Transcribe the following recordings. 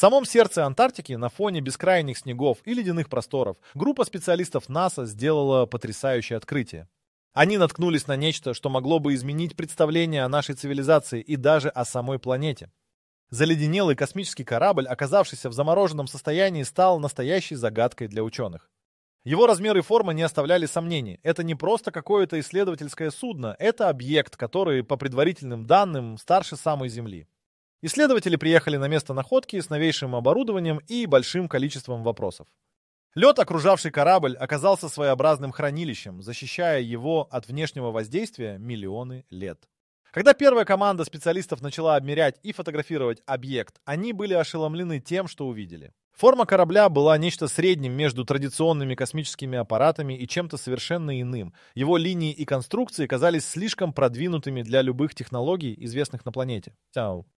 самом сердце Антарктики, на фоне бескрайних снегов и ледяных просторов, группа специалистов НАСА сделала потрясающее открытие. Они наткнулись на нечто, что могло бы изменить представление о нашей цивилизации и даже о самой планете. Заледенелый космический корабль, оказавшийся в замороженном состоянии, стал настоящей загадкой для ученых. Его размер и форма не оставляли сомнений. Это не просто какое-то исследовательское судно, это объект, который, по предварительным данным, старше самой Земли. Исследователи приехали на место находки с новейшим оборудованием и большим количеством вопросов. Лед, окружавший корабль, оказался своеобразным хранилищем, защищая его от внешнего воздействия миллионы лет. Когда первая команда специалистов начала обмерять и фотографировать объект, они были ошеломлены тем, что увидели. Форма корабля была нечто средним между традиционными космическими аппаратами и чем-то совершенно иным. Его линии и конструкции казались слишком продвинутыми для любых технологий, известных на планете.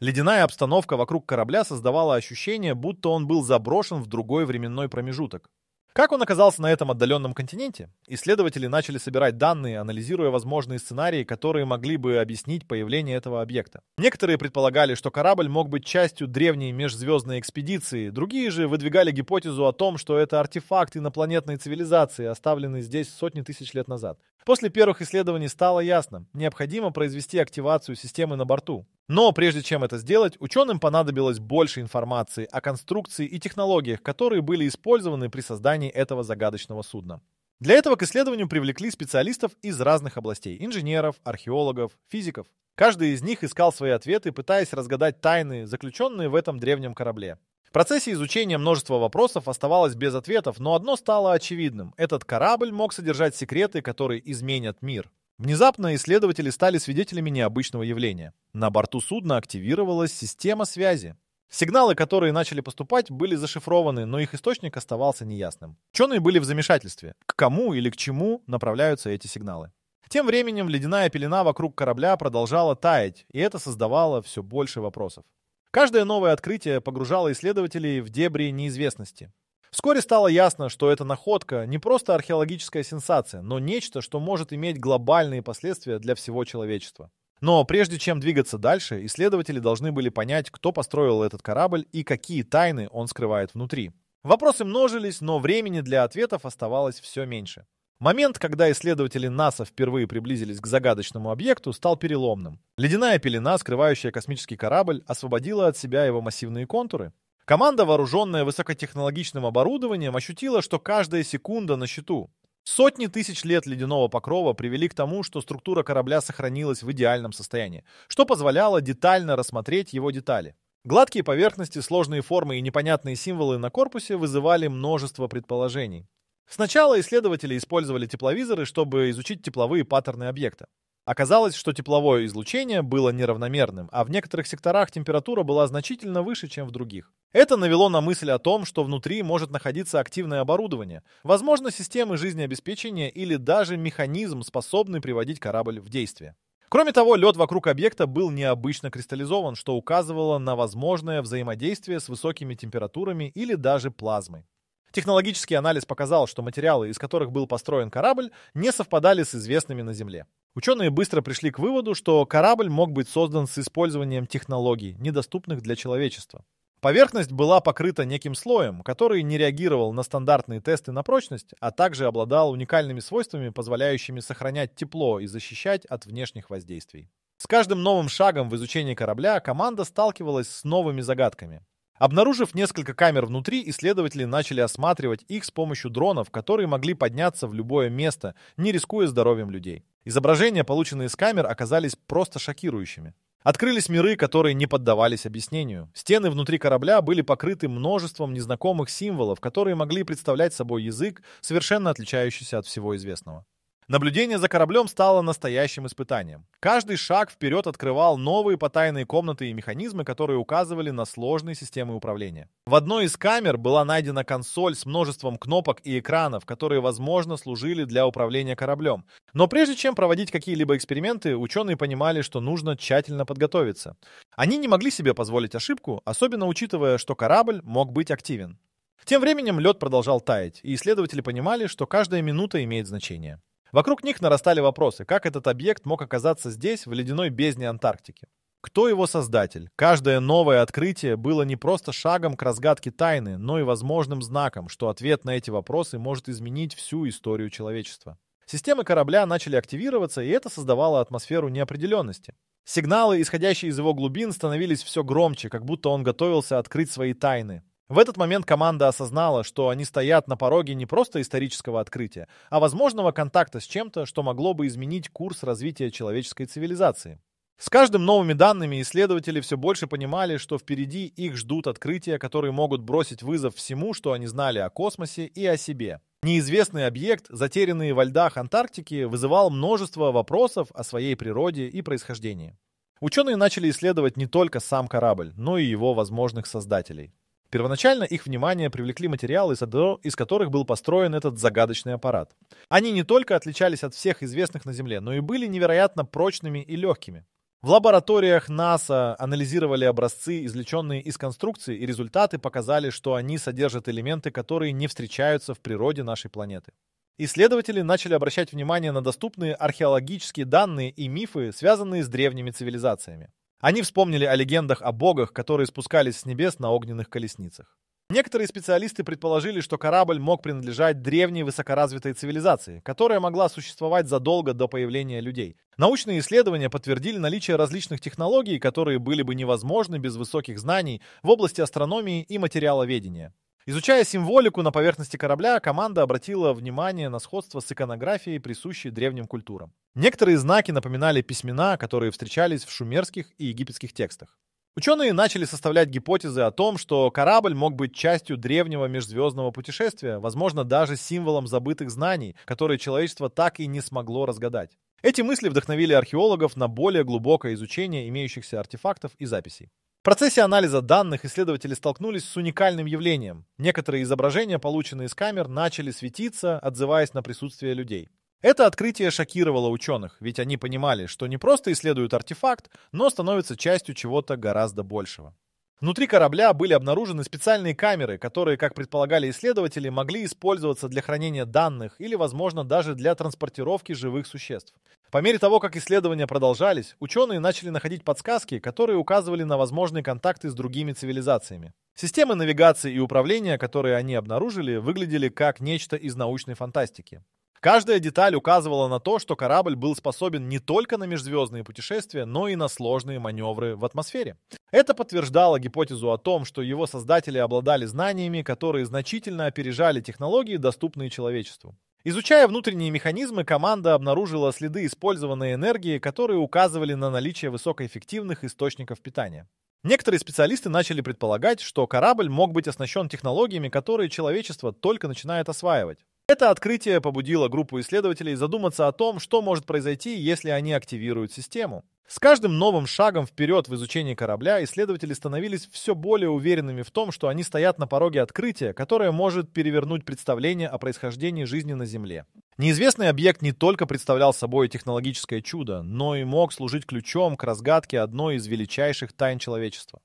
Ледяная обстановка вокруг корабля создавала ощущение, будто он был заброшен в другой временной промежуток. Как он оказался на этом отдаленном континенте? Исследователи начали собирать данные, анализируя возможные сценарии, которые могли бы объяснить появление этого объекта. Некоторые предполагали, что корабль мог быть частью древней межзвездной экспедиции, другие же выдвигали гипотезу о том, что это артефакт инопланетной цивилизации, оставленный здесь сотни тысяч лет назад. После первых исследований стало ясно, необходимо произвести активацию системы на борту. Но прежде чем это сделать, ученым понадобилось больше информации о конструкции и технологиях, которые были использованы при создании содержании этого загадочного судна. Для этого к исследованию привлекли специалистов из разных областей – инженеров, археологов, физиков. Каждый из них искал свои ответы, пытаясь разгадать тайны, заключенные в этом древнем корабле. В процессе изучения множество вопросов оставалось без ответов, но одно стало очевидным – этот корабль мог содержать секреты, которые изменят мир. Внезапно исследователи стали свидетелями необычного явления. На борту судна активировалась система связи. Сигналы, которые начали поступать, были зашифрованы, но их источник оставался неясным. Ученые были в замешательстве, к кому или к чему направляются эти сигналы. Тем временем ледяная пелена вокруг корабля продолжала таять, и это создавало все больше вопросов. Каждое новое открытие погружало исследователей в дебри неизвестности. Вскоре стало ясно, что эта находка не просто археологическая сенсация, но нечто, что может иметь глобальные последствия для всего человечества. Но прежде чем двигаться дальше, исследователи должны были понять, кто построил этот корабль и какие тайны он скрывает внутри. Вопросы множились, но времени для ответов оставалось все меньше. Момент, когда исследователи НАСА впервые приблизились к загадочному объекту, стал переломным. Ледяная пелена, скрывающая космический корабль, освободила от себя его массивные контуры. Команда, вооруженная высокотехнологичным оборудованием, ощутила, что каждая секунда на счету. Сотни тысяч лет ледяного покрова привели к тому, что структура корабля сохранилась в идеальном состоянии, что позволяло детально рассмотреть его детали. Гладкие поверхности, сложные формы и непонятные символы на корпусе вызывали множество предположений. Сначала исследователи использовали тепловизоры, чтобы изучить тепловые паттерны объекта. Оказалось, что тепловое излучение было неравномерным, а в некоторых секторах температура была значительно выше, чем в других. Это навело на мысль о том, что внутри может находиться активное оборудование, возможно, системы жизнеобеспечения или даже механизм, способный приводить корабль в действие. Кроме того, лед вокруг объекта был необычно кристаллизован, что указывало на возможное взаимодействие с высокими температурами или даже плазмой. Технологический анализ показал, что материалы, из которых был построен корабль, не совпадали с известными на Земле. Ученые быстро пришли к выводу, что корабль мог быть создан с использованием технологий, недоступных для человечества. Поверхность была покрыта неким слоем, который не реагировал на стандартные тесты на прочность, а также обладал уникальными свойствами, позволяющими сохранять тепло и защищать от внешних воздействий. С каждым новым шагом в изучении корабля команда сталкивалась с новыми загадками. Обнаружив несколько камер внутри, исследователи начали осматривать их с помощью дронов, которые могли подняться в любое место, не рискуя здоровьем людей. Изображения, полученные с камер, оказались просто шокирующими. Открылись миры, которые не поддавались объяснению. Стены внутри корабля были покрыты множеством незнакомых символов, которые могли представлять собой язык, совершенно отличающийся от всего известного. Наблюдение за кораблем стало настоящим испытанием. Каждый шаг вперед открывал новые потайные комнаты и механизмы, которые указывали на сложные системы управления. В одной из камер была найдена консоль с множеством кнопок и экранов, которые, возможно, служили для управления кораблем. Но прежде чем проводить какие-либо эксперименты, ученые понимали, что нужно тщательно подготовиться. Они не могли себе позволить ошибку, особенно учитывая, что корабль мог быть активен. Тем временем лед продолжал таять, и исследователи понимали, что каждая минута имеет значение. Вокруг них нарастали вопросы, как этот объект мог оказаться здесь, в ледяной бездне Антарктики. Кто его создатель? Каждое новое открытие было не просто шагом к разгадке тайны, но и возможным знаком, что ответ на эти вопросы может изменить всю историю человечества. Системы корабля начали активироваться, и это создавало атмосферу неопределенности. Сигналы, исходящие из его глубин, становились все громче, как будто он готовился открыть свои тайны. В этот момент команда осознала, что они стоят на пороге не просто исторического открытия, а возможного контакта с чем-то, что могло бы изменить курс развития человеческой цивилизации. С каждым новыми данными исследователи все больше понимали, что впереди их ждут открытия, которые могут бросить вызов всему, что они знали о космосе и о себе. Неизвестный объект, затерянный во льдах Антарктики, вызывал множество вопросов о своей природе и происхождении. Ученые начали исследовать не только сам корабль, но и его возможных создателей. Первоначально их внимание привлекли материалы, из которых был построен этот загадочный аппарат. Они не только отличались от всех известных на Земле, но и были невероятно прочными и легкими. В лабораториях НАСА анализировали образцы, извлеченные из конструкции, и результаты показали, что они содержат элементы, которые не встречаются в природе нашей планеты. Исследователи начали обращать внимание на доступные археологические данные и мифы, связанные с древними цивилизациями. Они вспомнили о легендах о богах, которые спускались с небес на огненных колесницах. Некоторые специалисты предположили, что корабль мог принадлежать древней высокоразвитой цивилизации, которая могла существовать задолго до появления людей. Научные исследования подтвердили наличие различных технологий, которые были бы невозможны без высоких знаний в области астрономии и материаловедения. Изучая символику на поверхности корабля, команда обратила внимание на сходство с иконографией, присущей древним культурам. Некоторые знаки напоминали письмена, которые встречались в шумерских и египетских текстах. Ученые начали составлять гипотезы о том, что корабль мог быть частью древнего межзвездного путешествия, возможно, даже символом забытых знаний, которые человечество так и не смогло разгадать. Эти мысли вдохновили археологов на более глубокое изучение имеющихся артефактов и записей. В процессе анализа данных исследователи столкнулись с уникальным явлением. Некоторые изображения, полученные из камер, начали светиться, отзываясь на присутствие людей. Это открытие шокировало ученых, ведь они понимали, что не просто исследуют артефакт, но становятся частью чего-то гораздо большего. Внутри корабля были обнаружены специальные камеры, которые, как предполагали исследователи, могли использоваться для хранения данных или, возможно, даже для транспортировки живых существ. По мере того, как исследования продолжались, ученые начали находить подсказки, которые указывали на возможные контакты с другими цивилизациями. Системы навигации и управления, которые они обнаружили, выглядели как нечто из научной фантастики. Каждая деталь указывала на то, что корабль был способен не только на межзвездные путешествия, но и на сложные маневры в атмосфере. Это подтверждало гипотезу о том, что его создатели обладали знаниями, которые значительно опережали технологии, доступные человечеству. Изучая внутренние механизмы, команда обнаружила следы использованной энергии, которые указывали на наличие высокоэффективных источников питания. Некоторые специалисты начали предполагать, что корабль мог быть оснащен технологиями, которые человечество только начинает осваивать. Это открытие побудило группу исследователей задуматься о том, что может произойти, если они активируют систему. С каждым новым шагом вперед в изучении корабля исследователи становились все более уверенными в том, что они стоят на пороге открытия, которое может перевернуть представление о происхождении жизни на Земле. Неизвестный объект не только представлял собой технологическое чудо, но и мог служить ключом к разгадке одной из величайших тайн человечества.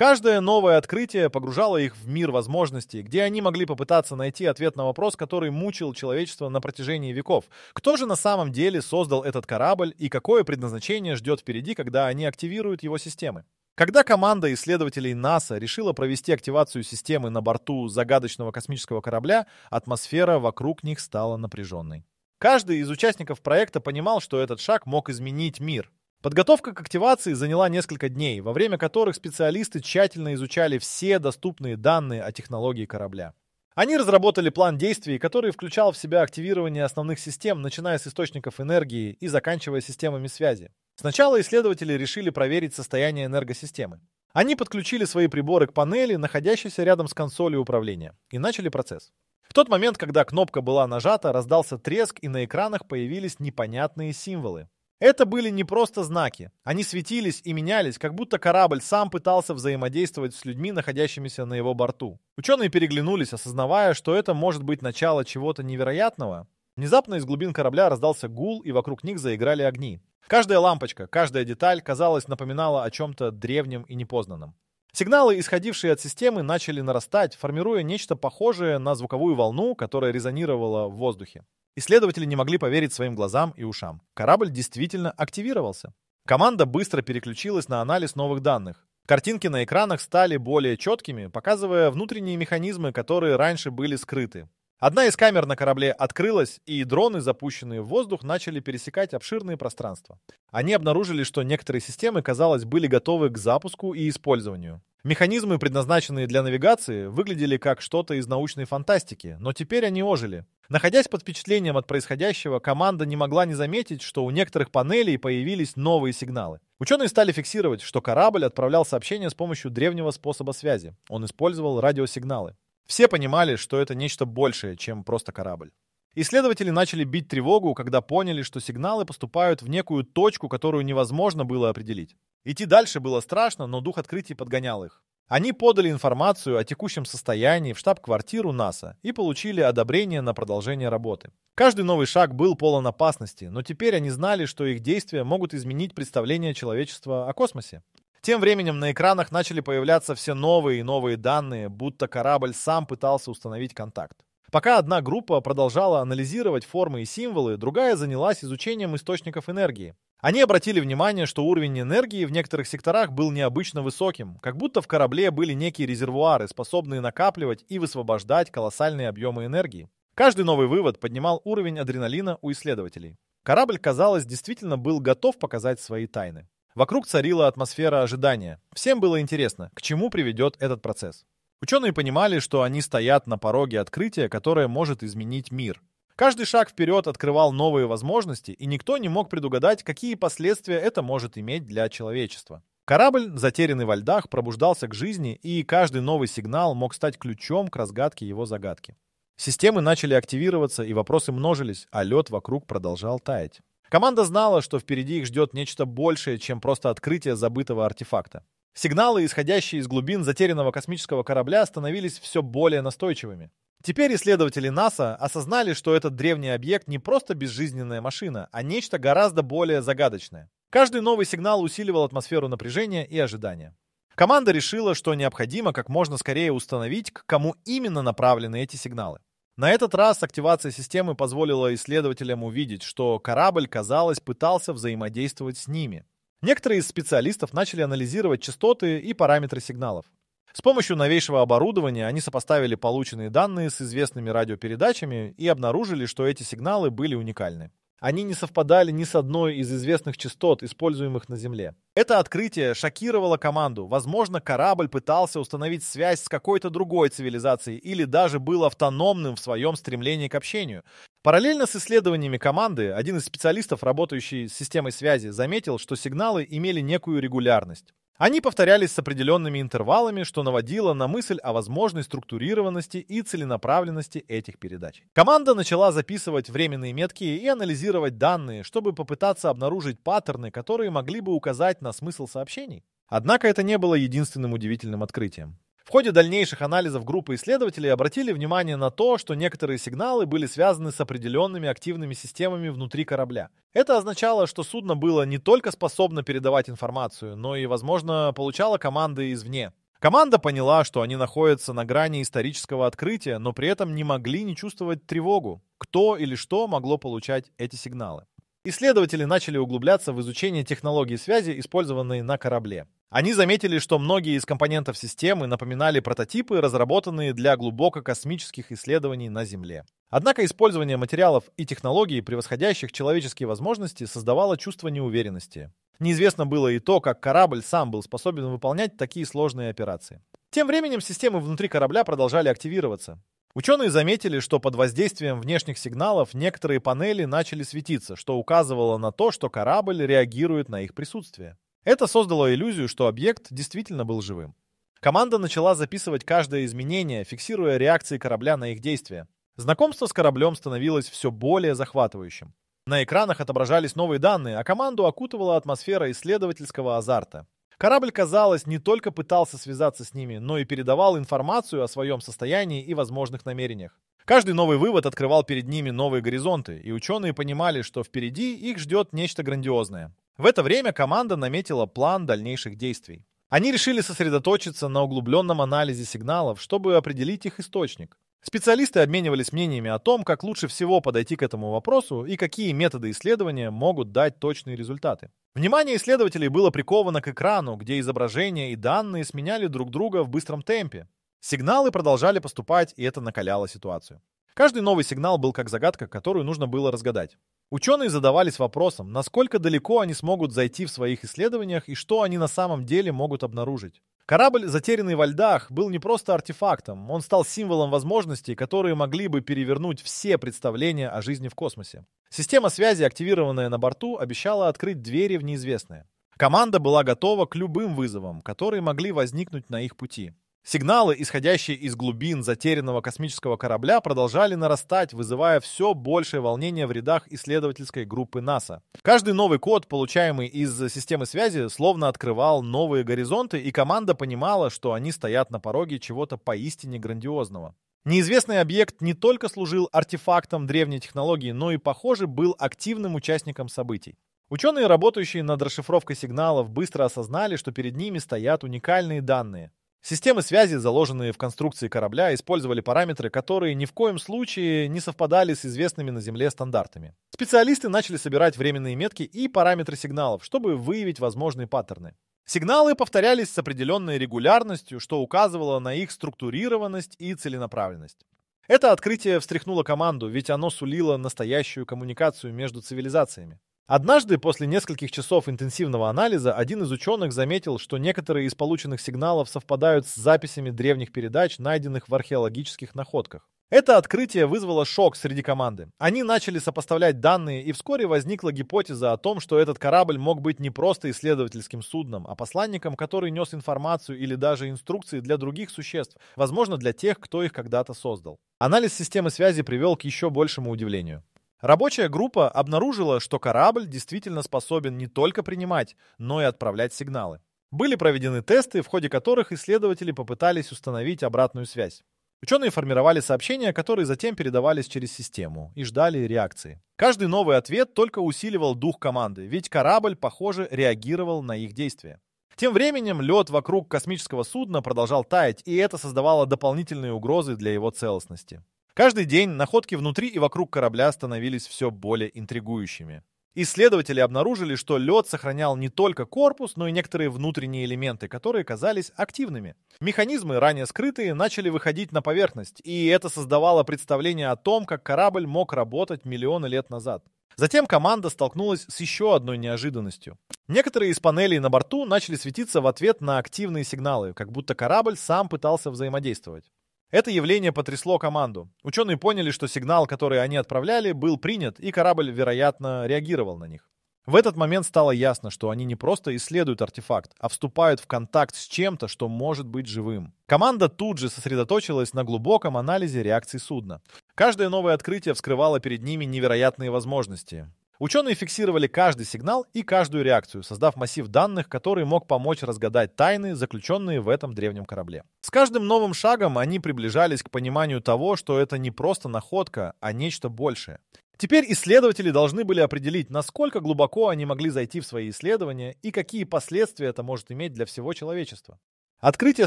Каждое новое открытие погружало их в мир возможностей, где они могли попытаться найти ответ на вопрос, который мучил человечество на протяжении веков. Кто же на самом деле создал этот корабль и какое предназначение ждет впереди, когда они активируют его системы? Когда команда исследователей НАСА решила провести активацию системы на борту загадочного космического корабля, атмосфера вокруг них стала напряженной. Каждый из участников проекта понимал, что этот шаг мог изменить мир, Подготовка к активации заняла несколько дней, во время которых специалисты тщательно изучали все доступные данные о технологии корабля. Они разработали план действий, который включал в себя активирование основных систем, начиная с источников энергии и заканчивая системами связи. Сначала исследователи решили проверить состояние энергосистемы. Они подключили свои приборы к панели, находящейся рядом с консолью управления, и начали процесс. В тот момент, когда кнопка была нажата, раздался треск, и на экранах появились непонятные символы. Это были не просто знаки. Они светились и менялись, как будто корабль сам пытался взаимодействовать с людьми, находящимися на его борту. Ученые переглянулись, осознавая, что это может быть начало чего-то невероятного. Внезапно из глубин корабля раздался гул, и вокруг них заиграли огни. Каждая лампочка, каждая деталь, казалось, напоминала о чем-то древнем и непознанном. Сигналы, исходившие от системы, начали нарастать, формируя нечто похожее на звуковую волну, которая резонировала в воздухе. Исследователи не могли поверить своим глазам и ушам. Корабль действительно активировался. Команда быстро переключилась на анализ новых данных. Картинки на экранах стали более четкими, показывая внутренние механизмы, которые раньше были скрыты. Одна из камер на корабле открылась, и дроны, запущенные в воздух, начали пересекать обширные пространства. Они обнаружили, что некоторые системы, казалось, были готовы к запуску и использованию. Механизмы, предназначенные для навигации, выглядели как что-то из научной фантастики, но теперь они ожили. Находясь под впечатлением от происходящего, команда не могла не заметить, что у некоторых панелей появились новые сигналы. Ученые стали фиксировать, что корабль отправлял сообщения с помощью древнего способа связи. Он использовал радиосигналы. Все понимали, что это нечто большее, чем просто корабль. Исследователи начали бить тревогу, когда поняли, что сигналы поступают в некую точку, которую невозможно было определить. Идти дальше было страшно, но дух открытий подгонял их. Они подали информацию о текущем состоянии в штаб-квартиру НАСА и получили одобрение на продолжение работы. Каждый новый шаг был полон опасности, но теперь они знали, что их действия могут изменить представление человечества о космосе. Тем временем на экранах начали появляться все новые и новые данные, будто корабль сам пытался установить контакт. Пока одна группа продолжала анализировать формы и символы, другая занялась изучением источников энергии. Они обратили внимание, что уровень энергии в некоторых секторах был необычно высоким, как будто в корабле были некие резервуары, способные накапливать и высвобождать колоссальные объемы энергии. Каждый новый вывод поднимал уровень адреналина у исследователей. Корабль, казалось, действительно был готов показать свои тайны. Вокруг царила атмосфера ожидания. Всем было интересно, к чему приведет этот процесс. Ученые понимали, что они стоят на пороге открытия, которое может изменить мир. Каждый шаг вперед открывал новые возможности, и никто не мог предугадать, какие последствия это может иметь для человечества. Корабль, затерянный во льдах, пробуждался к жизни, и каждый новый сигнал мог стать ключом к разгадке его загадки. Системы начали активироваться, и вопросы множились, а лед вокруг продолжал таять. Команда знала, что впереди их ждет нечто большее, чем просто открытие забытого артефакта. Сигналы, исходящие из глубин затерянного космического корабля, становились все более настойчивыми. Теперь исследователи НАСА осознали, что этот древний объект не просто безжизненная машина, а нечто гораздо более загадочное. Каждый новый сигнал усиливал атмосферу напряжения и ожидания. Команда решила, что необходимо как можно скорее установить, к кому именно направлены эти сигналы. На этот раз активация системы позволила исследователям увидеть, что корабль, казалось, пытался взаимодействовать с ними. Некоторые из специалистов начали анализировать частоты и параметры сигналов. С помощью новейшего оборудования они сопоставили полученные данные с известными радиопередачами и обнаружили, что эти сигналы были уникальны. Они не совпадали ни с одной из известных частот, используемых на Земле. Это открытие шокировало команду. Возможно, корабль пытался установить связь с какой-то другой цивилизацией или даже был автономным в своем стремлении к общению. Параллельно с исследованиями команды, один из специалистов, работающий с системой связи, заметил, что сигналы имели некую регулярность. Они повторялись с определенными интервалами, что наводило на мысль о возможной структурированности и целенаправленности этих передач. Команда начала записывать временные метки и анализировать данные, чтобы попытаться обнаружить паттерны, которые могли бы указать на смысл сообщений. Однако это не было единственным удивительным открытием. В ходе дальнейших анализов группы исследователей обратили внимание на то, что некоторые сигналы были связаны с определенными активными системами внутри корабля. Это означало, что судно было не только способно передавать информацию, но и, возможно, получало команды извне. Команда поняла, что они находятся на грани исторического открытия, но при этом не могли не чувствовать тревогу. Кто или что могло получать эти сигналы? Исследователи начали углубляться в изучение технологий связи, использованные на корабле. Они заметили, что многие из компонентов системы напоминали прототипы, разработанные для глубококосмических исследований на Земле. Однако использование материалов и технологий, превосходящих человеческие возможности, создавало чувство неуверенности. Неизвестно было и то, как корабль сам был способен выполнять такие сложные операции. Тем временем системы внутри корабля продолжали активироваться. Ученые заметили, что под воздействием внешних сигналов некоторые панели начали светиться, что указывало на то, что корабль реагирует на их присутствие. Это создало иллюзию, что объект действительно был живым. Команда начала записывать каждое изменение, фиксируя реакции корабля на их действия. Знакомство с кораблем становилось все более захватывающим. На экранах отображались новые данные, а команду окутывала атмосфера исследовательского азарта. Корабль, казалось, не только пытался связаться с ними, но и передавал информацию о своем состоянии и возможных намерениях. Каждый новый вывод открывал перед ними новые горизонты, и ученые понимали, что впереди их ждет нечто грандиозное. В это время команда наметила план дальнейших действий. Они решили сосредоточиться на углубленном анализе сигналов, чтобы определить их источник. Специалисты обменивались мнениями о том, как лучше всего подойти к этому вопросу и какие методы исследования могут дать точные результаты. Внимание исследователей было приковано к экрану, где изображения и данные сменяли друг друга в быстром темпе. Сигналы продолжали поступать, и это накаляло ситуацию. Каждый новый сигнал был как загадка, которую нужно было разгадать. Ученые задавались вопросом, насколько далеко они смогут зайти в своих исследованиях и что они на самом деле могут обнаружить. Корабль, затерянный во льдах, был не просто артефактом, он стал символом возможностей, которые могли бы перевернуть все представления о жизни в космосе. Система связи, активированная на борту, обещала открыть двери в неизвестное. Команда была готова к любым вызовам, которые могли возникнуть на их пути. Сигналы, исходящие из глубин затерянного космического корабля, продолжали нарастать, вызывая все большее волнение в рядах исследовательской группы НАСА. Каждый новый код, получаемый из системы связи, словно открывал новые горизонты, и команда понимала, что они стоят на пороге чего-то поистине грандиозного. Неизвестный объект не только служил артефактом древней технологии, но и, похоже, был активным участником событий. Ученые, работающие над расшифровкой сигналов, быстро осознали, что перед ними стоят уникальные данные. Системы связи, заложенные в конструкции корабля, использовали параметры, которые ни в коем случае не совпадали с известными на Земле стандартами. Специалисты начали собирать временные метки и параметры сигналов, чтобы выявить возможные паттерны. Сигналы повторялись с определенной регулярностью, что указывало на их структурированность и целенаправленность. Это открытие встряхнуло команду, ведь оно сулило настоящую коммуникацию между цивилизациями. Однажды, после нескольких часов интенсивного анализа, один из ученых заметил, что некоторые из полученных сигналов совпадают с записями древних передач, найденных в археологических находках. Это открытие вызвало шок среди команды. Они начали сопоставлять данные, и вскоре возникла гипотеза о том, что этот корабль мог быть не просто исследовательским судном, а посланником, который нес информацию или даже инструкции для других существ, возможно, для тех, кто их когда-то создал. Анализ системы связи привел к еще большему удивлению. Рабочая группа обнаружила, что корабль действительно способен не только принимать, но и отправлять сигналы. Были проведены тесты, в ходе которых исследователи попытались установить обратную связь. Ученые формировали сообщения, которые затем передавались через систему и ждали реакции. Каждый новый ответ только усиливал дух команды, ведь корабль, похоже, реагировал на их действия. Тем временем лед вокруг космического судна продолжал таять, и это создавало дополнительные угрозы для его целостности. Каждый день находки внутри и вокруг корабля становились все более интригующими. Исследователи обнаружили, что лед сохранял не только корпус, но и некоторые внутренние элементы, которые казались активными. Механизмы, ранее скрытые, начали выходить на поверхность, и это создавало представление о том, как корабль мог работать миллионы лет назад. Затем команда столкнулась с еще одной неожиданностью. Некоторые из панелей на борту начали светиться в ответ на активные сигналы, как будто корабль сам пытался взаимодействовать. Это явление потрясло команду. Ученые поняли, что сигнал, который они отправляли, был принят, и корабль, вероятно, реагировал на них. В этот момент стало ясно, что они не просто исследуют артефакт, а вступают в контакт с чем-то, что может быть живым. Команда тут же сосредоточилась на глубоком анализе реакций судна. Каждое новое открытие вскрывало перед ними невероятные возможности. Ученые фиксировали каждый сигнал и каждую реакцию, создав массив данных, который мог помочь разгадать тайны, заключенные в этом древнем корабле. С каждым новым шагом они приближались к пониманию того, что это не просто находка, а нечто большее. Теперь исследователи должны были определить, насколько глубоко они могли зайти в свои исследования и какие последствия это может иметь для всего человечества. Открытия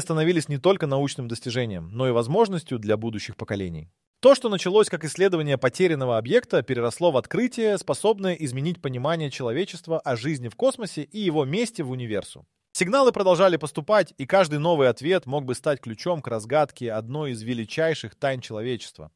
становились не только научным достижением, но и возможностью для будущих поколений. То, что началось как исследование потерянного объекта, переросло в открытие, способное изменить понимание человечества о жизни в космосе и его месте в универсу. Сигналы продолжали поступать, и каждый новый ответ мог бы стать ключом к разгадке одной из величайших тайн человечества.